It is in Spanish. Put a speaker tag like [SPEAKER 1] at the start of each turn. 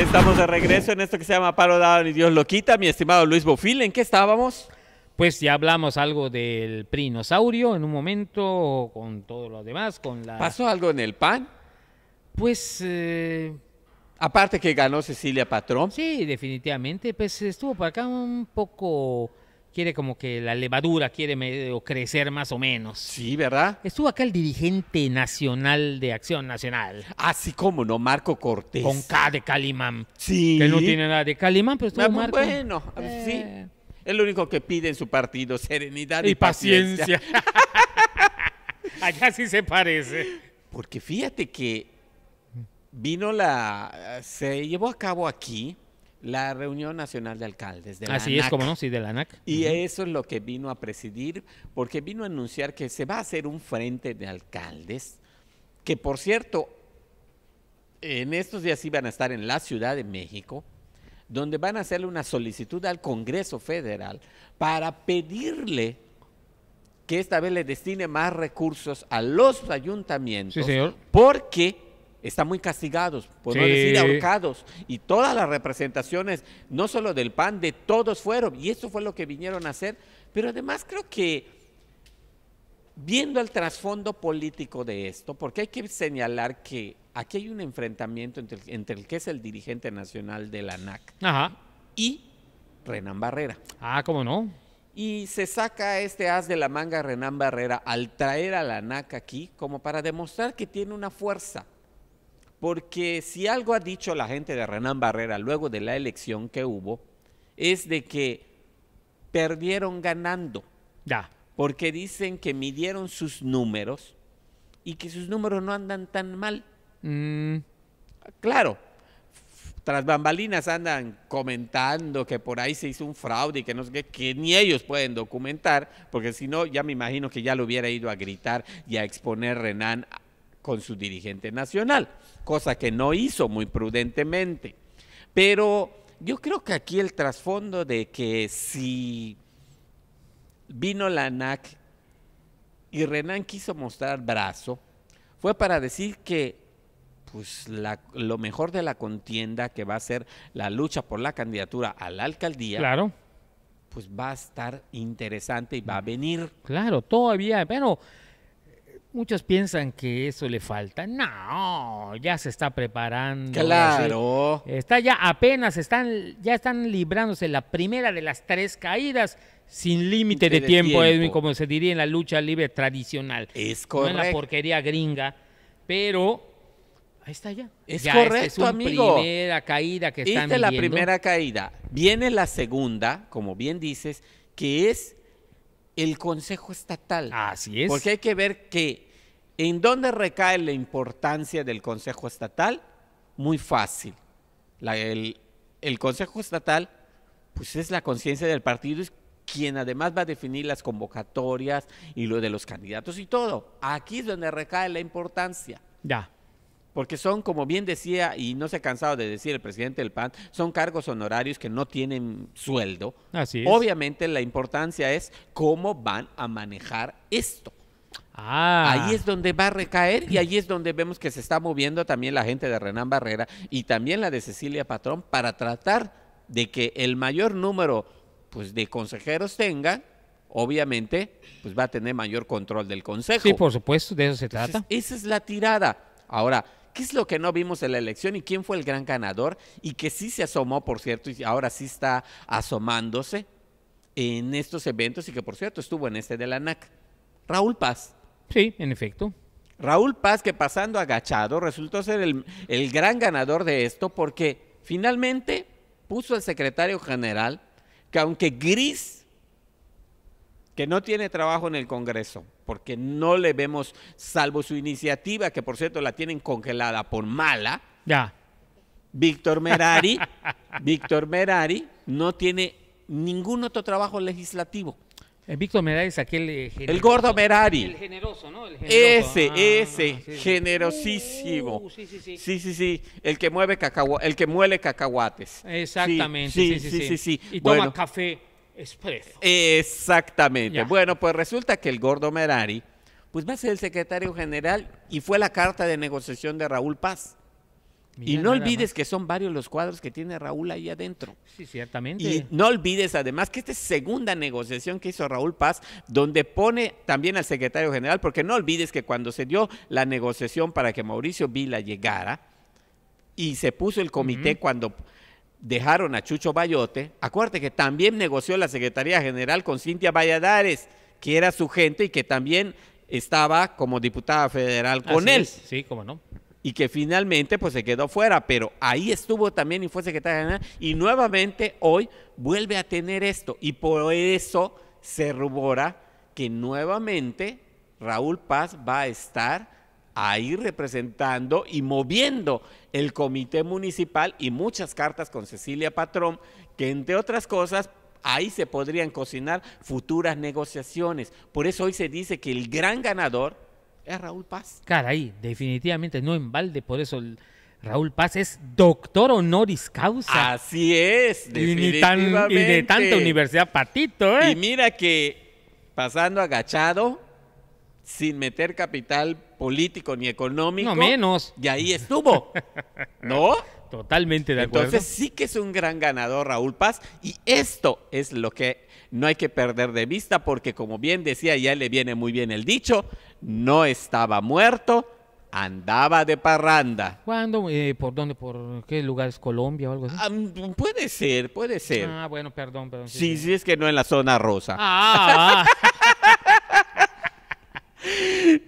[SPEAKER 1] Estamos de regreso en esto que se llama Paro Dado y Dios lo quita. Mi estimado Luis Bofil, ¿en qué estábamos?
[SPEAKER 2] Pues ya hablamos algo
[SPEAKER 1] del prinosaurio
[SPEAKER 2] en un momento, con todo lo demás, con la... ¿Pasó algo en el PAN? Pues... Eh, Aparte que ganó Cecilia Patrón. Sí, definitivamente. Pues estuvo por acá un poco quiere como que la levadura quiere medio crecer más o menos. Sí, ¿verdad? Estuvo acá el dirigente nacional de Acción Nacional. Así
[SPEAKER 1] ah, como no, Marco Cortés. Con K de Calimán. Sí. Que no tiene nada de Calimán, pero estuvo ah, pues, Marco. Bueno, ah, pues, sí. Eh. Es lo único que pide en su partido, serenidad y, paciencia. paciencia. Allá sí se parece. Porque fíjate que vino la... se llevó a cabo aquí la reunión nacional de alcaldes de Así la ANAC. es como no, sí, de la ANAC. Y eso es lo que vino a presidir, porque vino a anunciar que se va a hacer un frente de alcaldes, que por cierto, en estos días iban a estar en la Ciudad de México, donde van a hacerle una solicitud al Congreso Federal para pedirle que esta vez le destine más recursos a los ayuntamientos. Sí, señor. Porque están muy castigados, por no decir ahorcados. Y todas las representaciones, no solo del PAN, de todos fueron. Y eso fue lo que vinieron a hacer. Pero además creo que viendo el trasfondo político de esto, porque hay que señalar que aquí hay un enfrentamiento entre, el que es el dirigente nacional de la ANAC y Renan Barrera. Ah, ¿cómo no? Y se saca este as de la manga Renan Barrera al traer a la ANAC aquí como para demostrar que tiene una fuerza porque si algo ha dicho la gente de Renán Barrera luego de la elección que hubo, es de que perdieron ganando. Ya. Porque dicen que midieron sus números y que sus números no andan tan mal. Mm. Claro, tras bambalinas andan comentando que por ahí se hizo un fraude y que no sé qué, que ni ellos pueden documentar, porque si no, ya me imagino que ya lo hubiera ido a gritar y a exponer Renan con su dirigente nacional, cosa que no hizo muy prudentemente. Pero yo creo que aquí el trasfondo de que si vino la ANAC y Renan quiso mostrar brazo, fue para decir que pues, lo mejor de la contienda, que va a ser la lucha por la candidatura a la alcaldía, claro. pues va a estar interesante y va a venir.
[SPEAKER 2] Claro, todavía, pero... Muchos piensan que eso le falta. No, ya se está preparando. Claro. Está ya apenas, están, ya están librándose la primera de las tres caídas sin límite de, tiempo, Edwin, como se diría en la lucha libre tradicional. Es correcto. No la porquería gringa, pero ahí está
[SPEAKER 1] ya. Es correcto, es amigo. primera caída que están Esta es la primera caída. Viene la segunda, como bien dices, que es el Consejo Estatal. Así es. Porque hay que ver que en dónde recae la importancia del Consejo Estatal. Muy fácil. el, el Consejo Estatal, pues es la conciencia del partido, es quien además va a definir las convocatorias y lo de los candidatos y todo. Aquí es donde recae la importancia. Ya. Porque son, como bien decía, y no se ha cansado de decir el presidente del PAN, son cargos honorarios que no tienen sueldo. Así es. Obviamente la importancia es cómo van a manejar esto. Ah. Ahí es donde va a recaer y ahí es donde vemos que se está moviendo también la gente de Renán Barrera y también la de Cecilia Patrón para tratar de que el mayor número pues, de consejeros tengan obviamente, pues va a tener mayor control del Consejo. Sí, por supuesto, de eso se trata. esa es la tirada. Ahora, ¿Qué es lo que no vimos en la elección y quién fue el gran ganador? Y que sí se asomó, por cierto, y ahora sí está asomándose en estos eventos y que, por cierto, estuvo en este de la NAC. Raúl Paz. Sí, en efecto. Raúl Paz, que pasando agachado, resultó ser el, el gran ganador de esto porque finalmente puso al secretario general que aunque gris que no tiene trabajo en el Congreso, porque no le vemos, salvo su iniciativa, que por cierto la tienen congelada por mala. Ya. Víctor Merari, Víctor Merari no tiene ningún otro trabajo legislativo. El eh, Víctor Merari es aquel eh, El gordo Merari. El generoso, ¿no? El generoso. Ese, ah, ese, generosísimo. Uh, sí, sí, sí, El que mueve cacahuates, el que muele cacahuates. Exactamente. Sí, sí, sí. Y toma café. Exactamente. Bueno, pues resulta que el gordo Merari, pues va a ser el secretario general y fue la carta de negociación de Raúl Paz. y no olvides que son varios los cuadros que tiene Raúl ahí adentro. Sí, ciertamente. Y no olvides además que esta es segunda negociación que hizo Raúl Paz, donde pone también al secretario general, porque no olvides que cuando se dio la negociación para que Mauricio Vila llegara y se puso el comité cuando dejaron a Chucho Bayote, acuérdate que también negoció la Secretaría General con Cintia Valladares, que era su gente y que también estaba como diputada federal con él.
[SPEAKER 2] Sí, cómo no.
[SPEAKER 1] Y que finalmente pues se quedó fuera, pero ahí estuvo también y fue secretaria general y nuevamente hoy vuelve a tener esto y por eso se rubora que nuevamente Raúl Paz va a estar ahí representando y moviendo el comité municipal y muchas cartas con Cecilia Patrón, que entre otras cosas ahí se podrían cocinar futuras negociaciones. Por eso hoy se dice que el gran ganador es Raúl Paz.
[SPEAKER 2] Caray, definitivamente no en balde, por eso Raúl Paz es doctor honoris causa. Así es, definitivamente. Y, de tanta universidad
[SPEAKER 1] patito, ¿eh? Y mira que pasando agachado, sin meter capital político ni económico. No menos. Y ahí estuvo. ¿No? Totalmente de acuerdo. Entonces sí que es un gran ganador Raúl Paz y esto es lo que no hay que perder de vista porque como bien decía, ya le viene muy bien el dicho, no estaba muerto, andaba de parranda.
[SPEAKER 2] ¿Cuándo? Eh, ¿Por dónde? ¿Por qué lugares? ¿Colombia o algo así? puede ser, puede ser. Ah, bueno, perdón, perdón. Sí, sí, sí,
[SPEAKER 1] es que no en la zona rosa. Ah, ah, ah.